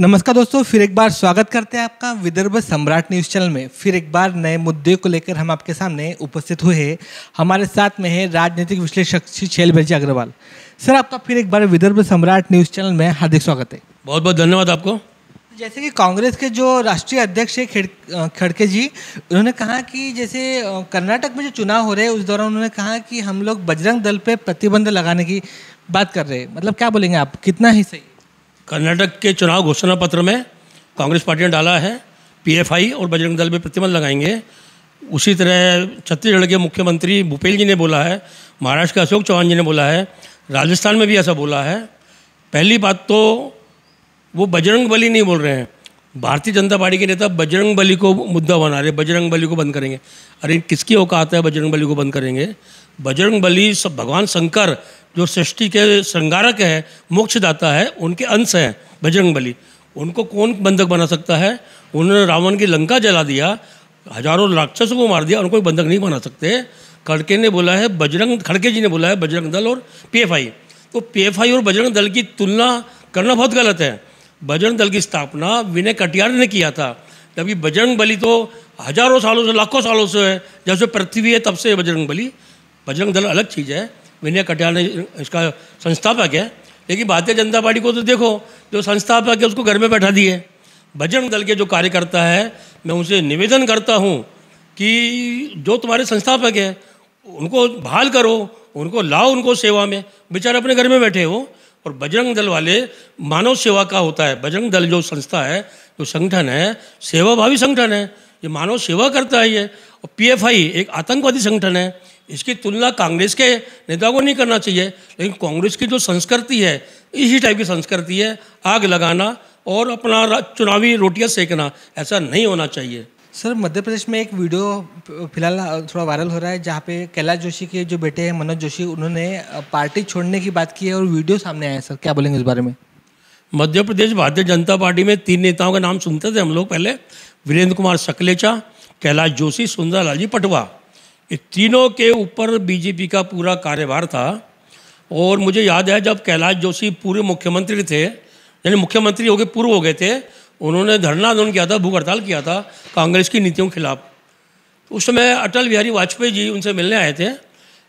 नमस्कार दोस्तों फिर एक बार स्वागत करते हैं आपका विदर्भ सम्राट न्यूज़ चैनल में फिर एक बार नए मुद्दे को लेकर हम आपके सामने उपस्थित हुए हैं हमारे साथ में है राजनीतिक विश्लेषक श्री शैलबर्जी अग्रवाल सर आपका फिर एक बार विदर्भ सम्राट न्यूज़ चैनल में हार्दिक स्वागत है बहुत बहुत धन्यवाद आपको जैसे कि कांग्रेस के जो राष्ट्रीय अध्यक्ष है खेड़, खड़के जी उन्होंने कहा कि जैसे कर्नाटक में जो चुनाव हो रहे हैं उस दौरान उन्होंने कहा कि हम लोग बजरंग दल पर प्रतिबंध लगाने की बात कर रहे हैं मतलब क्या बोलेंगे आप कितना ही सही कर्नाटक के चुनाव घोषणा पत्र में कांग्रेस पार्टी ने डाला है पीएफआई और बजरंग दल में प्रतिबंध लगाएंगे उसी तरह छत्तीसगढ़ के मुख्यमंत्री भूपेल जी ने बोला है महाराष्ट्र के अशोक चौहान जी ने बोला है राजस्थान में भी ऐसा बोला है पहली बात तो वो बजरंग बली नहीं बोल रहे हैं भारतीय जनता पार्टी के नेता बजरंग बली को मुद्दा बना रहे बजरंग बली को बंद करेंगे अरे किसकी औकात है बजरंग बली को बंद करेंगे बजरंग बली सब भगवान शंकर जो सृष्टि के श्रृंगारक है मोक्षदाता है उनके अंश हैं बजरंग बली उनको कौन बंधक बना सकता है उन्होंने रावण की लंका जला दिया हजारों राक्षसों को मार दिया उनको बंधक नहीं बना सकते खड़के ने बोला है बजरंग खड़के जी ने बोला है बजरंग दल और पी तो पी और बजरंग दल की तुलना करना बहुत गलत है बजरंग दल की स्थापना विनय कटियार ने किया था जबकि बजरंग बली तो हजारों सालों से लाखों सालों से है जब से पृथ्वी है तब से बजरंग बली बजरंग दल अलग चीज़ है विनय कटियाल ने इसका संस्थापक है लेकिन भारतीय जनता पार्टी को तो देखो जो संस्थापक है उसको घर में बैठा दिए भजन दल के जो कार्यकर्ता है मैं उनसे निवेदन करता हूँ कि जो तुम्हारे संस्थापक है उनको बहाल करो उनको लाओ उनको सेवा में बेचारे अपने घर में बैठे हो और बजरंग दल वाले मानव सेवा का होता है बजरंग दल जो संस्था है जो संगठन है सेवाभावी संगठन है ये मानव सेवा करता है ये और पीएफआई एक आतंकवादी संगठन है इसकी तुलना कांग्रेस के नेता को नहीं करना चाहिए लेकिन कांग्रेस की जो संस्कृति है इसी टाइप की संस्कृति है आग लगाना और अपना चुनावी रोटियां सेकना ऐसा नहीं होना चाहिए सर मध्य प्रदेश में एक वीडियो फिलहाल थोड़ा वायरल हो रहा है जहाँ पे कैलाश जोशी के जो बेटे हैं मनोज जोशी उन्होंने पार्टी छोड़ने की बात की है और वीडियो सामने आया सर क्या बोलेंगे इस बारे में मध्य प्रदेश भारतीय जनता पार्टी में तीन नेताओं का नाम सुनते थे हम लोग पहले वीरेंद्र कुमार सकलेचा कैलाश जोशी सुंदर जी पटवा ये तीनों के ऊपर बीजेपी का पूरा कार्यभार था और मुझे याद है जब कैलाश जोशी पूर्व मुख्यमंत्री थे यानी मुख्यमंत्री हो गए पूर्व हो गए थे उन्होंने धरना आंदोलन किया था भूख हड़ताल किया था कांग्रेस की नीतियों के खिलाफ तो उस समय अटल बिहारी वाजपेयी जी उनसे मिलने आए थे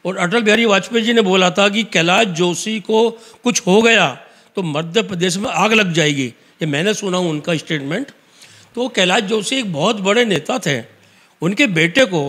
और अटल बिहारी वाजपेयी जी ने बोला था कि कैलाश जोशी को कुछ हो गया तो मध्य प्रदेश में आग लग जाएगी ये मैंने सुना हूँ उनका स्टेटमेंट तो कैलाश जोशी एक बहुत बड़े नेता थे उनके बेटे को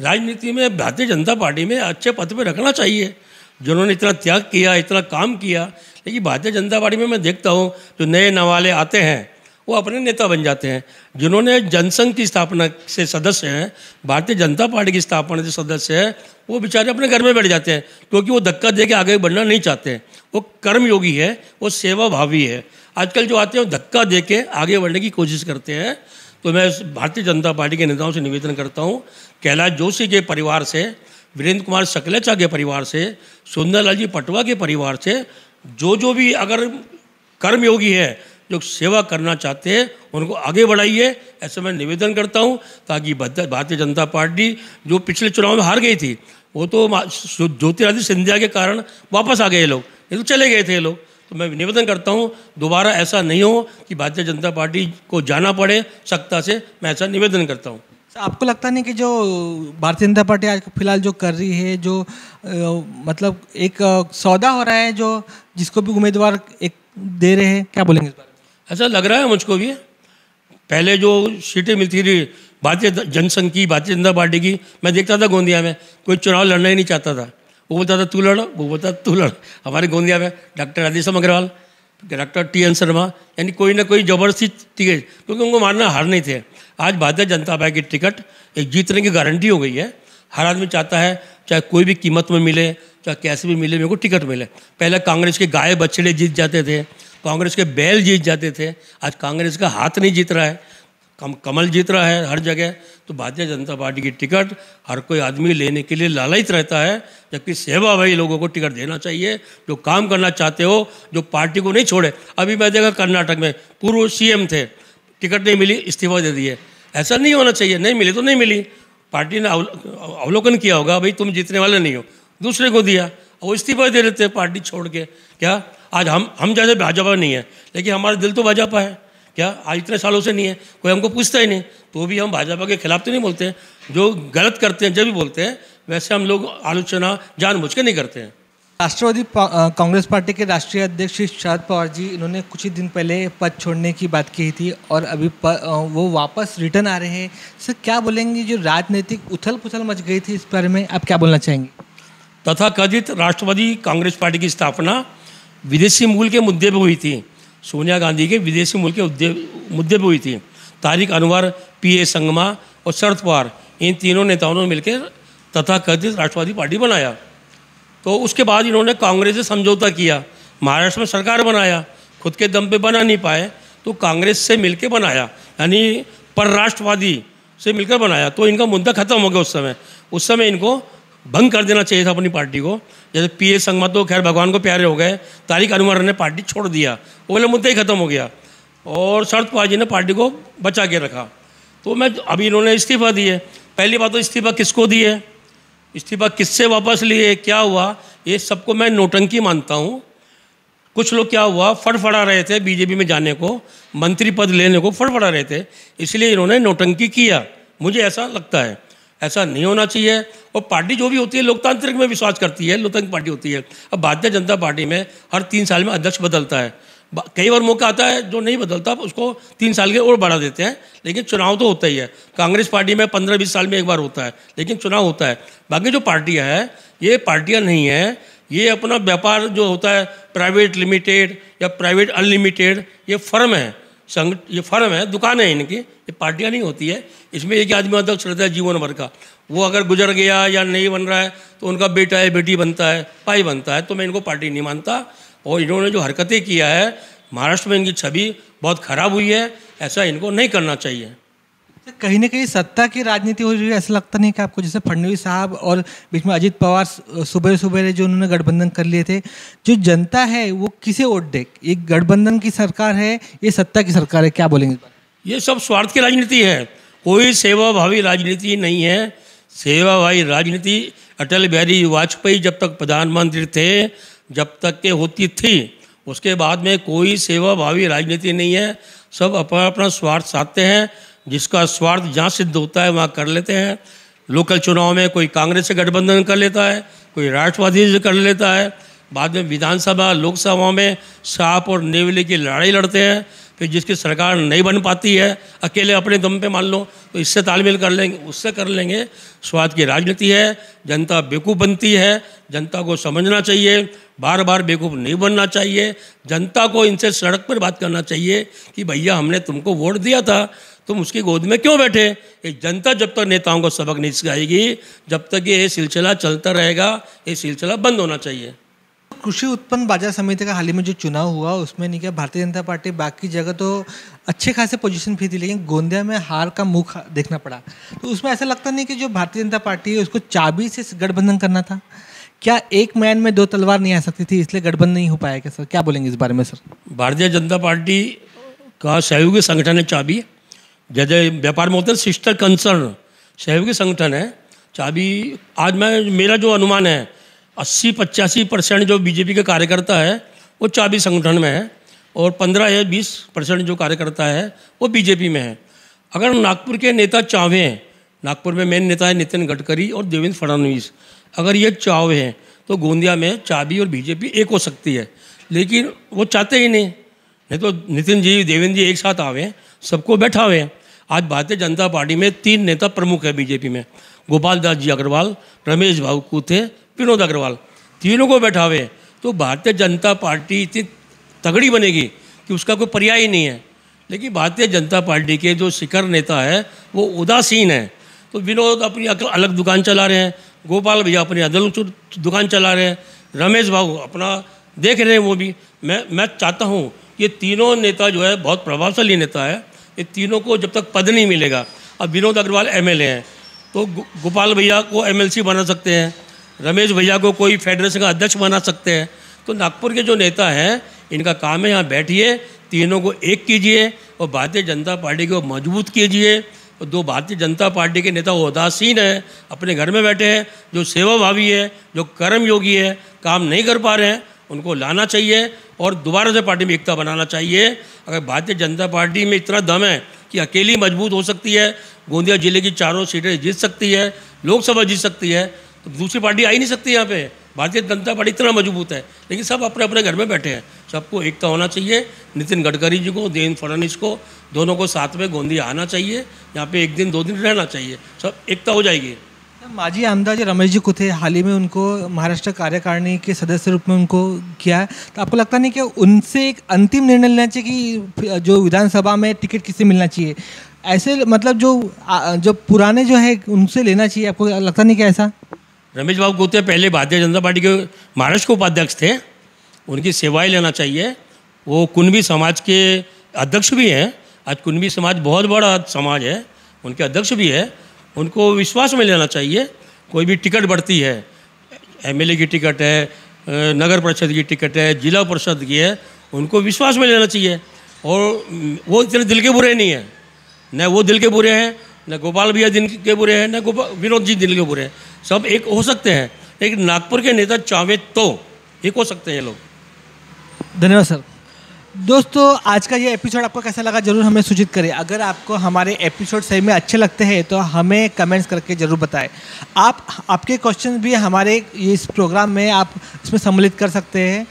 राजनीति में भारतीय जनता पार्टी में अच्छे पद पर रखना चाहिए जिन्होंने इतना त्याग किया इतना काम किया लेकिन भारतीय जनता पार्टी में मैं देखता हूँ जो नए नवाले आते हैं वो अपने नेता बन जाते हैं जिन्होंने जनसंघ की स्थापना से सदस्य हैं भारतीय जनता पार्टी की स्थापना से सदस्य हैं वो बेचारे अपने घर में बैठ जाते हैं क्योंकि वो धक्का दे के आगे बढ़ना नहीं चाहते हैं वो कर्मयोगी है वो सेवा भावी है आजकल जो आते हैं वो धक्का दे के आगे बढ़ने की कोशिश करते हैं तो मैं भारतीय जनता पार्टी के नेताओं से निवेदन करता हूँ कैलाश जोशी के परिवार से वीरेंद्र कुमार सकलेचा के परिवार से सुंदरलाल जी पटवा के परिवार से जो जो भी अगर कर्मयोगी है जो सेवा करना चाहते हैं उनको आगे बढ़ाइए ऐसे मैं निवेदन करता हूँ ताकि भारतीय जनता पार्टी जो पिछले चुनाव में हार गई थी वो तो ज्योतिरादित्य सिंधिया के कारण वापस आ गए लोग ये तो चले गए थे लोग तो मैं निवेदन करता हूँ दोबारा ऐसा नहीं हो कि भारतीय जनता पार्टी को जाना पड़े सत्ता से मैं ऐसा निवेदन करता हूँ आपको लगता नहीं कि जो भारतीय जनता पार्टी आज फिलहाल जो कर रही है जो आ, मतलब एक सौदा हो रहा है जो जिसको भी उम्मीदवार एक दे रहे हैं क्या बोलेंगे इस बारे में ऐसा लग रहा है मुझको भी पहले जो सीटें मिलती थी भारतीय जनसंघ की भारतीय जनता पार्टी की मैं देखता था गोंदिया में कोई चुनाव लड़ना ही नहीं चाहता था वो बोलता था तू लड़ो वो बोलता तू हमारे गोंदिया में doctor Radheshyam Agrawal doctor T N Sharma यानी कोई ना कोई जबरदस्ती टिकट क्योंकि उनको मानना हार नहीं थे आज भारतीय जनता पार्टी की टिकट एक जीतने की गारंटी हो गई है हर आदमी चाहता है चाहे कोई भी कीमत में मिले चाहे कैसे भी मिले मेरे को टिकट मिले पहले कांग्रेस के गाय बछड़े जीत जाते थे कांग्रेस के बैल जीत जाते थे आज कांग्रेस का हाथ नहीं जीत रहा है कम कमल जीत रहा है हर जगह तो भारतीय जनता पार्टी की टिकट हर कोई आदमी लेने के लिए लालयित रहता है जबकि सेवा भाई लोगों को टिकट देना चाहिए जो काम करना चाहते हो जो पार्टी को नहीं छोड़े अभी मैं देखा कर्नाटक में पूर्व सी थे टिकट नहीं मिली इस्तीफा दे दिए ऐसा नहीं होना चाहिए नहीं मिली तो नहीं मिली पार्टी ने अवलोकन किया होगा भाई तुम जीतने वाले नहीं हो दूसरे को दिया वो इस्तीफा दे देते हैं पार्टी छोड़ के क्या आज हम हम जैसे भाजपा नहीं है लेकिन हमारा दिल तो भाजपा है क्या आज इतने सालों से नहीं है कोई हमको पूछता ही नहीं तो भी हम भाजपा के खिलाफ तो नहीं बोलते हैं जो गलत करते हैं जब भी बोलते हैं वैसे हम लोग आलोचना जानबूझ के नहीं करते हैं राष्ट्रवादी कांग्रेस पार्टी के राष्ट्रीय अध्यक्ष श्री शरद पवार जी इन्होंने कुछ ही दिन पहले पद छोड़ने की बात की थी और अभी प, वो वापस रिटर्न आ रहे हैं सर क्या बोलेंगे जो राजनीतिक उथल पुथल मच गई थी इस बारे में आप क्या बोलना चाहेंगे तथा कथित राष्ट्रवादी कांग्रेस पार्टी की स्थापना विदेशी मूल के मुद्दे पर हुई थी सोनिया गांधी के विदेशी मूल के मुद्दे पर हुई थी तारिक अनवर पी ए संगमा और शरद पवार इन तीनों नेताओं ने मिलकर तथाकथित राष्ट्रवादी पार्टी बनाया तो उसके बाद इन्होंने कांग्रेस से समझौता किया महाराष्ट्र में सरकार बनाया खुद के दम पे बना नहीं पाए तो कांग्रेस से मिलकर बनाया यानी परराष्ट्रवादी से मिलकर बनाया तो इनका मुद्दा खत्म हो गया उस समय उस समय इनको भंग कर देना चाहिए था अपनी पार्टी को जैसे पी ए संगमा तो खैर भगवान को प्यारे हो गए तारिक अनवर ने पार्टी छोड़ दिया वो बोले मुद्दा ही खत्म हो गया और शरद पवार जी ने पार्टी को बचा के रखा तो मैं अभी इन्होंने इस्तीफ़ा दिए पहली बात तो इस्तीफ़ा किसको दिए इस्तीफ़ा किससे वापस लिए क्या हुआ ये सबको मैं नोटंकी मानता हूँ कुछ लोग क्या हुआ फड़फड़ा रहे थे बीजेपी में जाने को मंत्री पद लेने को फड़फड़ा रहे थे इसलिए इन्होंने नोटंकी किया मुझे ऐसा लगता है ऐसा नहीं होना चाहिए और पार्टी जो भी होती है लोकतांत्रिक में विश्वास करती है लोकतांत्रिक पार्टी होती है अब भारतीय जनता पार्टी में हर तीन साल में अध्यक्ष बदलता है कई बार मौका आता है जो नहीं बदलता उसको तीन साल के और बढ़ा देते हैं लेकिन चुनाव तो होता ही है कांग्रेस पार्टी में पंद्रह बीस साल में एक बार होता है लेकिन चुनाव होता है बाकी जो पार्टियाँ हैं ये पार्टियाँ नहीं हैं ये अपना व्यापार जो होता है प्राइवेट लिमिटेड या प्राइवेट अनलिमिटेड ये फर्म है संग ये फर्म है दुकान है इनकी ये पार्टियाँ नहीं होती है इसमें एक आदमी अध्यक्ष रहता है जीवन भर का वो अगर गुजर गया या नहीं बन रहा है तो उनका बेटा है बेटी बनता है भाई बनता है तो मैं इनको पार्टी नहीं मानता और इन्होंने जो हरकतें किया है महाराष्ट्र में इनकी छवि बहुत खराब हुई है ऐसा इनको नहीं करना चाहिए अच्छा, कहीं ना कहीं सत्ता की राजनीति हो रही है ऐसा लगता नहीं कि आपको जैसे फडणवीस साहब और बीच में अजित पवार सुबह सुबह जो उन्होंने गठबंधन कर लिए थे जो जनता है वो किसे वोट दे ये गठबंधन की सरकार है ये सत्ता की सरकार है क्या बोलेंगे ये सब स्वार्थ की राजनीति है कोई सेवाभावी राजनीति नहीं है सेवाभावी राजनीति अटल बिहारी वाजपेयी जब तक प्रधानमंत्री थे जब तक के होती थी उसके बाद में कोई सेवा भावी राजनीति नहीं है सब अपना अपना स्वार्थ साधते हैं जिसका स्वार्थ जहाँ सिद्ध होता है वहाँ कर लेते हैं लोकल चुनाव में कोई कांग्रेस से गठबंधन कर लेता है कोई राष्ट्रवादी से कर लेता है बाद में विधानसभा लोकसभा में साफ और नेवले की लड़ाई लड़ते हैं फिर जिसकी सरकार नहीं बन पाती है अकेले अपने दम पे मान लो तो इससे तालमेल कर लेंगे उससे कर लेंगे स्वाद की राजनीति है जनता बेवकूफ़ बनती है जनता को समझना चाहिए बार बार बेवकूफ़ नहीं बनना चाहिए जनता को इनसे सड़क पर बात करना चाहिए कि भैया हमने तुमको वोट दिया था तुम उसकी गोद में क्यों बैठे ये जनता जब तक नेताओं को सबक नहीं सिखाएगी जब तक ये सिलसिला चलता रहेगा ये सिलसिला बंद होना चाहिए कृषि उत्पन्न बाजार समिति का हाल ही में जो चुनाव हुआ उसमें नहीं क्या भारतीय जनता पार्टी बाकी जगह तो अच्छे खासे पोजीशन थी लेकिन गोंदिया में हार का मुख देखना पड़ा तो उसमें ऐसा लगता नहीं कि जो भारतीय जनता पार्टी है उसको चाबी से गठबंधन करना था क्या एक मैन में दो तलवार नहीं आ सकती थी इसलिए गठबंधन नहीं हो पाया क्या सर क्या बोलेंगे इस बारे में सर भारतीय जनता पार्टी का सहयोगी संगठन है चाबी जैसे व्यापार में होते हैं सिस्टर कंसर्न सहयोगी संगठन है चाबी आज मैं मेरा जो अनुमान है अस्सी पचासी परसेंट जो बीजेपी के कार्यकर्ता है वो चाबी संगठन में है और पंद्रह या बीस परसेंट जो कार्यकर्ता है वो बीजेपी में है अगर नागपुर के नेता चावे हैं नागपुर में मेन नेता है नितिन गडकरी और देवेंद्र फडणवीस अगर ये चावे हैं तो गोंदिया में चाबी और बीजेपी एक हो सकती है लेकिन वो चाहते ही नहीं नहीं तो नितिन जी देवेंद्र जी एक साथ आवे सबको बैठा हुए हैं आज भारतीय जनता पार्टी में तीन नेता प्रमुख है बीजेपी में गोपाल दास जी अग्रवाल रमेश भाऊ कूथे विनोद अग्रवाल तीनों को बैठावे तो भारतीय जनता पार्टी इतनी तगड़ी बनेगी कि उसका कोई पर्याय ही नहीं है लेकिन भारतीय जनता पार्टी के जो शिखर नेता है वो उदासीन है तो विनोद अपनी अलग दुकान चला रहे हैं गोपाल भैया अपनी अदल दुकान चला रहे हैं रमेश बाबू अपना देख रहे हैं वो भी मैं मैं चाहता हूँ ये तीनों नेता जो है बहुत प्रभावशाली नेता है ये तीनों को जब तक पद नहीं मिलेगा अब विनोद अग्रवाल एम हैं तो गोपाल भैया को एमएलसी बना सकते हैं रमेश भैया को कोई फेडरेशन का अध्यक्ष बना सकते हैं तो नागपुर के जो नेता हैं इनका काम है यहाँ बैठिए तीनों को एक कीजिए और भारतीय जनता पार्टी को मजबूत कीजिए और दो भारतीय जनता पार्टी के नेता उदासीन है अपने घर में बैठे हैं जो सेवा भावी है जो कर्म योगी है काम नहीं कर पा रहे हैं उनको लाना चाहिए और दोबारा से पार्टी में एकता बनाना चाहिए अगर भारतीय जनता पार्टी में इतना दम है कि अकेली मजबूत हो सकती है गोंदिया जिले की चारों सीटें जीत सकती है लोकसभा जीत सकती है तो दूसरी पार्टी आ ही नहीं सकती यहाँ पे भारतीय जनता पार्टी इतना मजबूत है लेकिन सब अपने अपने घर में बैठे हैं सबको एकता होना चाहिए नितिन गडकरी जी को देवेंद्र फडणवीस को दोनों को साथ में गोंदिया आना चाहिए यहाँ पे एक दिन दो दिन रहना चाहिए सब एकता हो जाएगी माजी आमदार जी रमेश जी को थे हाल ही में उनको महाराष्ट्र कार्यकारिणी के सदस्य रूप में उनको किया है तो आपको लगता नहीं कि उनसे एक अंतिम निर्णय लेना चाहिए कि जो विधानसभा में टिकट किसे मिलना चाहिए ऐसे मतलब जो जो पुराने जो है उनसे लेना चाहिए आपको लगता नहीं कि ऐसा रमेश बाबू गोते पहले भारतीय जनता पार्टी के महाराष्ट्र के उपाध्यक्ष थे उनकी सेवाएं लेना चाहिए वो कुनबी समाज के अध्यक्ष भी हैं आज कुनबी समाज बहुत बड़ा समाज है उनके अध्यक्ष भी है उनको विश्वास में लेना चाहिए कोई भी टिकट बढ़ती है एम की टिकट है नगर परिषद की टिकट है जिला परिषद की है उनको विश्वास में लेना चाहिए और वो इतने दिल के बुरे नहीं हैं न वो दिल के बुरे हैं न गोपाल भैया दिल के बुरे हैं न गोपाल विनोद जी दिल के बुरे हैं सब एक हो सकते हैं एक नागपुर के नेता चाहे तो एक हो सकते हैं लोग धन्यवाद सर दोस्तों आज का ये एपिसोड आपको कैसा लगा जरूर हमें सूचित करें अगर आपको हमारे एपिसोड सही में अच्छे लगते हैं तो हमें कमेंट्स करके ज़रूर बताएं आप आपके क्वेश्चन भी हमारे इस प्रोग्राम में आप इसमें सम्मिलित कर सकते हैं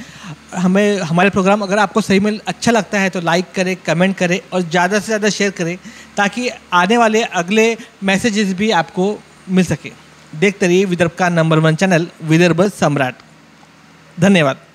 हमें हमारे प्रोग्राम अगर आपको सही में अच्छा लगता है तो लाइक करें कमेंट करें और ज़्यादा से ज़्यादा शेयर करें ताकि आने वाले अगले मैसेजेस भी आपको मिल सके देखते रहिए विदर्भ का नंबर वन चैनल विदर्भ सम्राट धन्यवाद